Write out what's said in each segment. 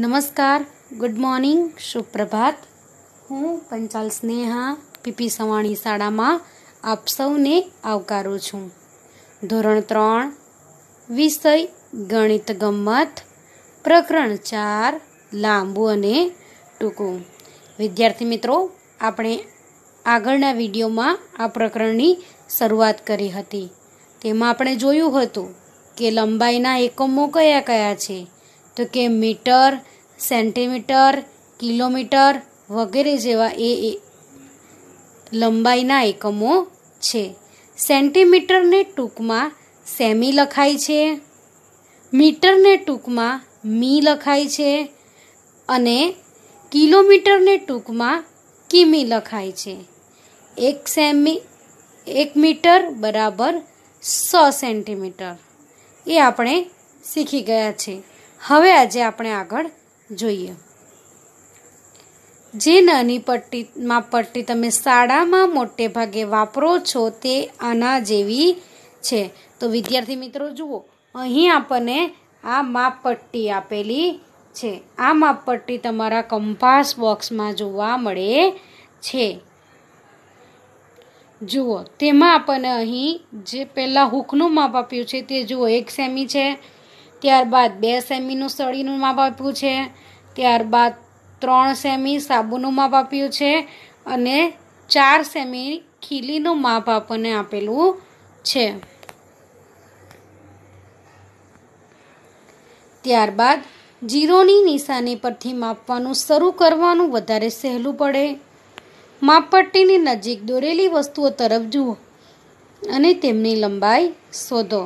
નમસ્કાર good morning સુપ્રભાત હું Panchal Sneha PP Savani શાળામાં આપ સૌને આવકારું છું ધોરણ ત્રણ વિષય ગણિત ગમત પ્રકરણ ચાર લાંબુ અને ટૂંકું વિદ્યાર્થી મિત્રો આપણે આગળના વિડીયોમાં આ પ્રકરણની શરૂઆત કરી હતી તેમાં આપણે જોયું હતું કે લંબાઈના એકમો કયા કયા છે તો કે મીટર સેન્ટીમીટર કિલોમીટર વગેરે જેવા એ લંબાઈના એકમો છે સેન્ટીમીટરને ટૂંકમાં સેમી લખાય છે મીટરને ટૂંકમાં મી લખાય છે અને કિલોમીટરને ટૂંકમાં કિમી લખાય છે એક સેમી એક મીટર બરાબર સો સેન્ટીમીટર એ આપણે શીખી ગયા છીએ હવે આજે આપણે આગળ જોઈએ જે નાની પટ્ટીમાં પટ્ટી તમે શાળામાં મોટે ભાગે વાપરો છો તે આના જેવી છે તો વિદ્યાર્થી મિત્રો જુઓ અહીં આપણને આ માપ પટ્ટી આપેલી છે આ માપપટ્ટી તમારા કંપાસ બોક્સમાં જોવા મળે છે જુઓ તેમાં આપણને અહીં જે પહેલાં હૂકનું માપ આપ્યું છે તે જુઓ એક સેમી છે ત્યારબાદ બે સેમીનું સળીનું માપ આપ્યું છે ત્યારબાદ ત્રણ સેમી સાબુનું માપ આપ્યું છે અને ચાર સેમી ખીલીનું માપ આપણને આપેલું છે ત્યારબાદ જીરોની નિશાની પરથી માપવાનું શરૂ કરવાનું વધારે સહેલું પડે માપપટ્ટીની નજીક દોરેલી વસ્તુઓ તરફ જુઓ અને તેમની લંબાઈ શોધો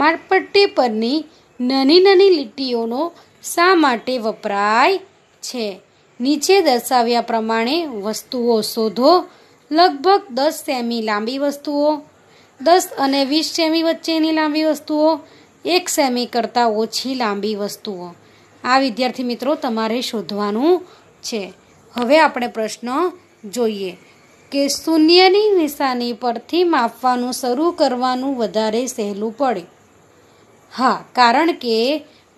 માપપટ્ટી પરની નાની નાની લીટીઓનો શા માટે વપરાય છે નીચે દર્શાવ્યા પ્રમાણે વસ્તુઓ શોધો લગભગ દસ સેમી લાંબી વસ્તુઓ દસ અને વીસ સેમી વચ્ચેની લાંબી વસ્તુઓ એક સેમી કરતાં ઓછી લાંબી વસ્તુઓ આ વિદ્યાર્થી મિત્રો તમારે શોધવાનું છે હવે આપણે પ્રશ્ન જોઈએ કે શૂન્યની નિશાની પરથી માપવાનું શરૂ કરવાનું વધારે સહેલું પડે હા કારણ કે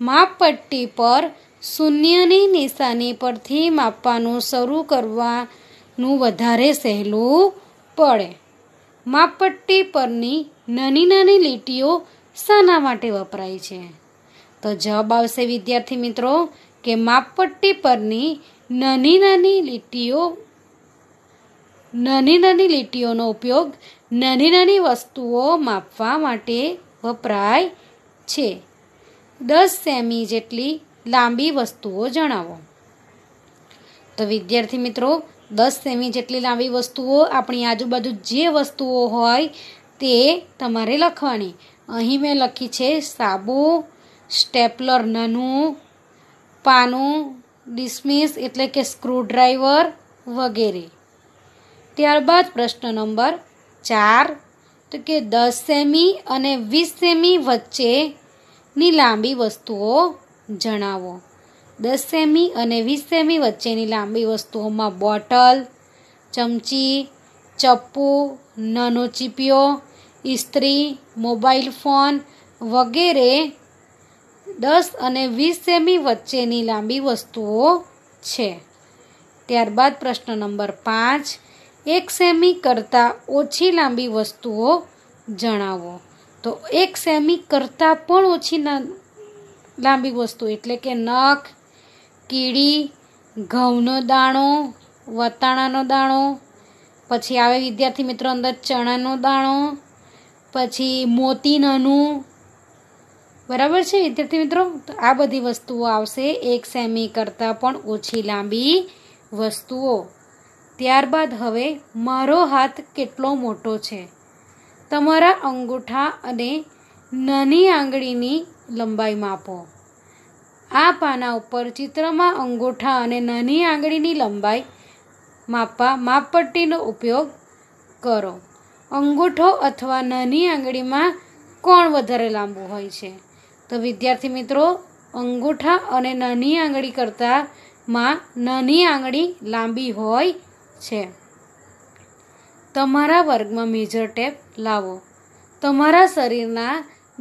માપપટ્ટી પર શૂન્યની નિશાની પરથી માપવાનું શરૂ કરવાનું વધારે સહેલું પડે માપપટ્ટી પરની નાની નાની લીટીઓ શાના માટે વપરાય છે તો જવાબ આવશે વિદ્યાર્થી મિત્રો કે માપપટ્ટી પરની નાની નાની લીટીઓ નાની નાની લીટીઓનો ઉપયોગ નાની નાની વસ્તુઓ માપવા માટે વપરાય છે દસ સેમી જેટલી લાંબી વસ્તુઓ જણાવો તો વિદ્યાર્થી મિત્રો દસ સેમી જેટલી લાંબી વસ્તુઓ આપણી આજુબાજુ જે વસ્તુઓ હોય તે તમારે લખવાની અહીં મેં લખી છે સાબુ સ્ટેપલર નાનું પાનું ડિસમિસ એટલે કે સ્ક્રૂડ્રાઈવર વગેરે ત્યારબાદ પ્રશ્ન નંબર ચાર તો કે દસ સેમી અને વીસ સેમી વચ્ચેની લાંબી વસ્તુઓ જણાવો દસ સેમી અને વીસ સેમી વચ્ચેની લાંબી વસ્તુઓમાં બોટલ ચમચી ચપ્પુ નાનો ચીપિયો ઇસ્ત્રી મોબાઈલ ફોન વગેરે દસ અને વીસ સેમી વચ્ચેની લાંબી વસ્તુઓ છે ત્યારબાદ પ્રશ્ન નંબર પાંચ એક સેમી કરતાં ઓછી લાંબી વસ્તુઓ જણાવો તો એક સેમી કરતાં પણ ઓછી લાંબી વસ્તુ એટલે કે નખ કીડી ઘઉંનો દાણો વટાણાનો દાણો પછી આવે વિદ્યાર્થી મિત્રો અંદર ચણાનો દાણો પછી મોતી નાનું બરાબર છે વિદ્યાર્થી મિત્રો તો આ બધી વસ્તુઓ આવશે એક સેમી કરતાં પણ ઓછી લાંબી વસ્તુઓ ત્યારબાદ હવે મારો હાથ કેટલો મોટો છે તમારા અંગૂઠા અને નાની આંગળીની લંબાઈ માપો આ પાના ઉપર ચિત્રમાં અંગૂઠા અને નાની આંગળીની લંબાઈ માપવા માપપટ્ટીનો ઉપયોગ કરો અંગૂઠો અથવા નાની આંગળીમાં કોણ વધારે લાંબુ હોય છે તો વિદ્યાર્થી મિત્રો અંગૂઠા અને નાની આંગળી કરતાં માં નાની આંગળી લાંબી હોય છે તમારા વર્ગમાં મેજર ટેપ લાવો તમારા શરીરના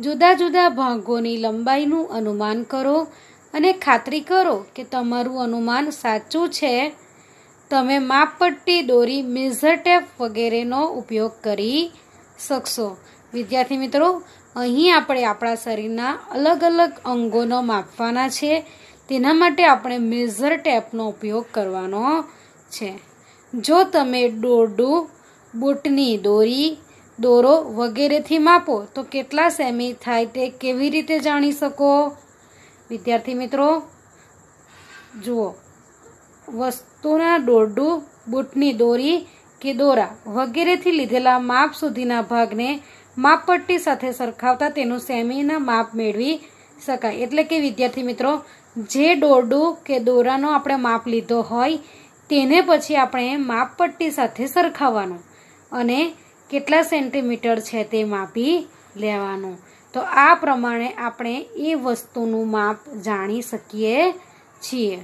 જુદા જુદા ભાગોની લંબાઈનું અનુમાન કરો અને ખાતરી કરો કે તમારું અનુમાન સાચું છે તમે માપપટ્ટી દોરી મેઝર ટેપ વગેરેનો ઉપયોગ કરી શકશો વિદ્યાર્થી મિત્રો અહીં આપણે આપણા શરીરના અલગ અલગ અંગોનો માપવાના છે તેના માટે આપણે મેઝર ટેપનો ઉપયોગ કરવાનો છે જો તમે દોરડું બૂટની દોરી દોરો વગેરેથી માપો તો કેટલા સેમી થાય તે કેવી રીતે જાણી શકો વિદ્યાર્થી મિત્રો જુઓ વસ્તુના દોરડું બૂટની દોરી કે દોરા વગેરેથી લીધેલા માપ સુધીના ભાગને માપપટ્ટી સાથે સરખાવતા તેનું સેમીના માપ મેળવી શકાય એટલે કે વિદ્યાર્થી મિત્રો જે દોરડું કે દોરાનો આપણે માપ લીધો હોય તેને પછી આપણે માપપટ્ટી સાથે સરખાવવાનું અને કેટલા સેન્ટીમીટર છે તે માપી લેવાનું તો આ પ્રમાણે આપણે એ વસ્તુનું માપ જાણી શકીએ છીએ